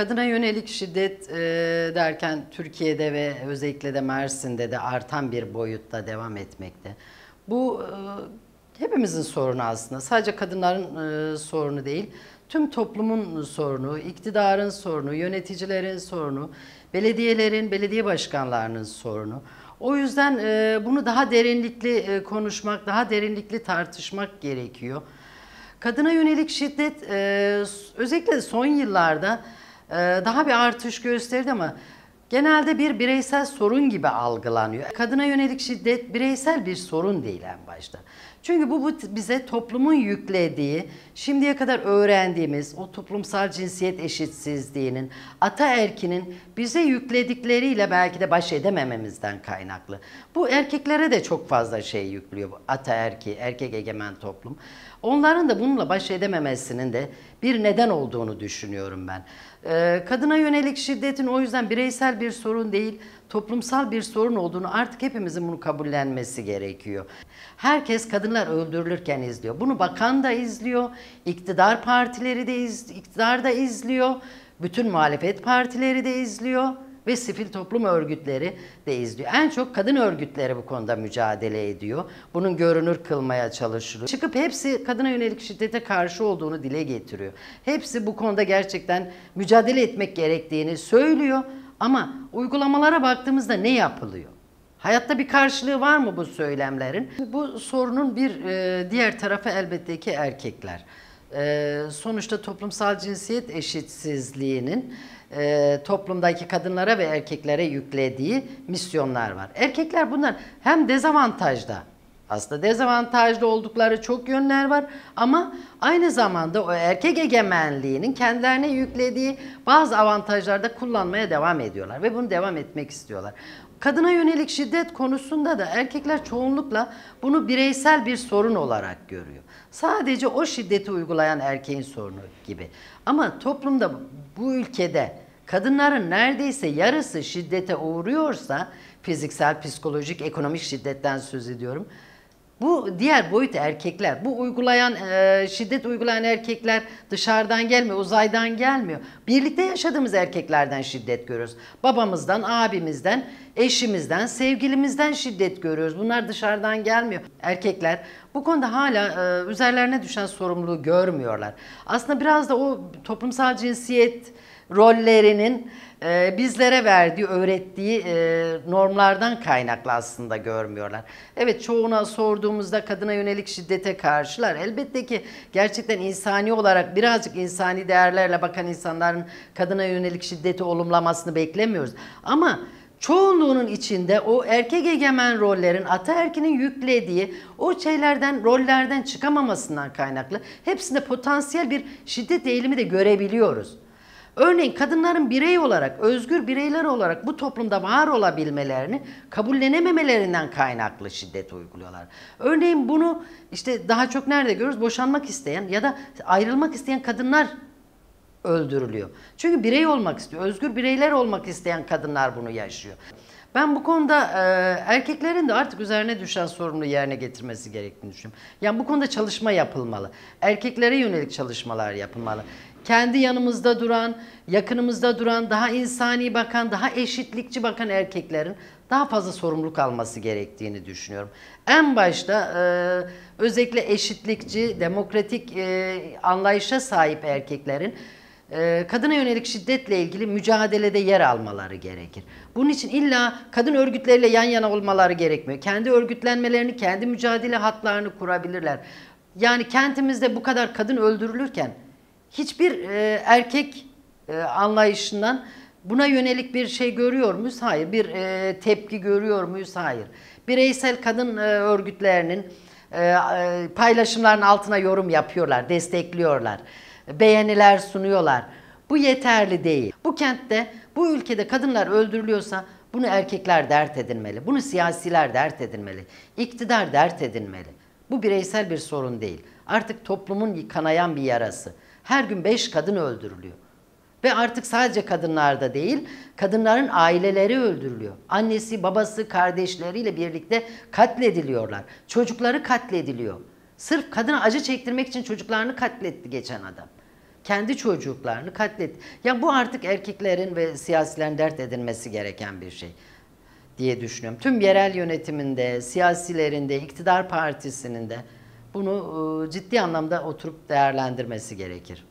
Kadına yönelik şiddet e, derken Türkiye'de ve özellikle de Mersin'de de artan bir boyutta devam etmekte. Bu e, hepimizin sorunu aslında. Sadece kadınların e, sorunu değil. Tüm toplumun sorunu, iktidarın sorunu, yöneticilerin sorunu, belediyelerin, belediye başkanlarının sorunu. O yüzden e, bunu daha derinlikli e, konuşmak, daha derinlikli tartışmak gerekiyor. Kadına yönelik şiddet e, özellikle son yıllarda ee, daha bir artış gösterdi ama genelde bir bireysel sorun gibi algılanıyor. Kadına yönelik şiddet bireysel bir sorun değil en başta. Çünkü bu, bu bize toplumun yüklediği, şimdiye kadar öğrendiğimiz o toplumsal cinsiyet eşitsizliğinin, ata erkinin bize yükledikleriyle belki de baş edemememizden kaynaklı. Bu erkeklere de çok fazla şey yüklüyor bu erki, erkek egemen toplum. Onların da bununla baş edememesinin de bir neden olduğunu düşünüyorum ben. Ee, kadına yönelik şiddetin o yüzden bireysel bir sorun değil, toplumsal bir sorun olduğunu artık hepimizin bunu kabullenmesi gerekiyor. Herkes kadınlar öldürülürken izliyor. Bunu bakan da izliyor, iktidar partileri de iz, iktidar da izliyor, bütün muhalefet partileri de izliyor ve sivil toplum örgütleri de izliyor. En çok kadın örgütleri bu konuda mücadele ediyor. Bunun görünür kılmaya çalışılıyor. Çıkıp hepsi kadına yönelik şiddete karşı olduğunu dile getiriyor. Hepsi bu konuda gerçekten mücadele etmek gerektiğini söylüyor ama uygulamalara baktığımızda ne yapılıyor? Hayatta bir karşılığı var mı bu söylemlerin? Bu sorunun bir e, diğer tarafı elbette ki erkekler. E, sonuçta toplumsal cinsiyet eşitsizliğinin e, toplumdaki kadınlara ve erkeklere yüklediği misyonlar var. Erkekler bunlar hem dezavantajda aslında dezavantajlı oldukları çok yönler var ama aynı zamanda o erkek egemenliğinin kendilerine yüklediği bazı avantajlarda kullanmaya devam ediyorlar ve bunu devam etmek istiyorlar. Kadına yönelik şiddet konusunda da erkekler çoğunlukla bunu bireysel bir sorun olarak görüyor. Sadece o şiddeti uygulayan erkeğin sorunu gibi. Ama toplumda bu ülkede kadınların neredeyse yarısı şiddete uğruyorsa fiziksel, psikolojik, ekonomik şiddetten söz ediyorum bu diğer boyut erkekler. Bu uygulayan, e, şiddet uygulayan erkekler dışarıdan gelmiyor, uzaydan gelmiyor. Birlikte yaşadığımız erkeklerden şiddet görüyoruz. Babamızdan, abimizden, eşimizden, sevgilimizden şiddet görüyoruz. Bunlar dışarıdan gelmiyor. Erkekler bu konuda hala e, üzerlerine düşen sorumluluğu görmüyorlar. Aslında biraz da o toplumsal cinsiyet rollerinin e, bizlere verdiği, öğrettiği e, normlardan kaynaklı aslında görmüyorlar. Evet çoğuna sorduğumuzda kadına yönelik şiddete karşılar. Elbette ki gerçekten insani olarak birazcık insani değerlerle bakan insanların kadına yönelik şiddeti olumlamasını beklemiyoruz. Ama çoğunluğunun içinde o erkek egemen rollerin ataerkinin yüklediği o şeylerden rollerden çıkamamasından kaynaklı hepsinde potansiyel bir şiddet eğilimi de görebiliyoruz. Örneğin kadınların birey olarak, özgür bireyler olarak bu toplumda var olabilmelerini kabullenememelerinden kaynaklı şiddet uyguluyorlar. Örneğin bunu işte daha çok nerede görürüz? Boşanmak isteyen ya da ayrılmak isteyen kadınlar öldürülüyor. Çünkü birey olmak istiyor. Özgür bireyler olmak isteyen kadınlar bunu yaşıyor. Ben bu konuda e, erkeklerin de artık üzerine düşen sorumlu yerine getirmesi gerektiğini düşünüyorum. Yani bu konuda çalışma yapılmalı. Erkeklere yönelik çalışmalar yapılmalı. Kendi yanımızda duran, yakınımızda duran, daha insani bakan, daha eşitlikçi bakan erkeklerin daha fazla sorumluluk alması gerektiğini düşünüyorum. En başta e, özellikle eşitlikçi, demokratik e, anlayışa sahip erkeklerin ee, kadına yönelik şiddetle ilgili mücadelede yer almaları gerekir. Bunun için illa kadın örgütleriyle yan yana olmaları gerekmiyor. Kendi örgütlenmelerini, kendi mücadele hatlarını kurabilirler. Yani kentimizde bu kadar kadın öldürülürken hiçbir e, erkek e, anlayışından buna yönelik bir şey görüyor muyuz? Hayır. Bir e, tepki görüyor muyuz? Hayır. Bireysel kadın örgütlerinin e, paylaşımların altına yorum yapıyorlar, destekliyorlar beğeniler sunuyorlar. Bu yeterli değil. Bu kentte, bu ülkede kadınlar öldürülüyorsa bunu erkekler dert edinmeli. Bunu siyasiler dert edinmeli. İktidar dert edinmeli. Bu bireysel bir sorun değil. Artık toplumun kanayan bir yarası. Her gün beş kadın öldürülüyor. Ve artık sadece kadınlarda değil, kadınların aileleri öldürülüyor. Annesi, babası, kardeşleriyle birlikte katlediliyorlar. Çocukları katlediliyor. Sırf kadına acı çektirmek için çocuklarını katletti geçen adam kendi çocuklarını katlet. Ya bu artık erkeklerin ve siyasilerin dert edilmesi gereken bir şey diye düşünüyorum. Tüm yerel yönetiminde, siyasilerinde, iktidar partisinin de bunu ıı, ciddi anlamda oturup değerlendirmesi gerekir.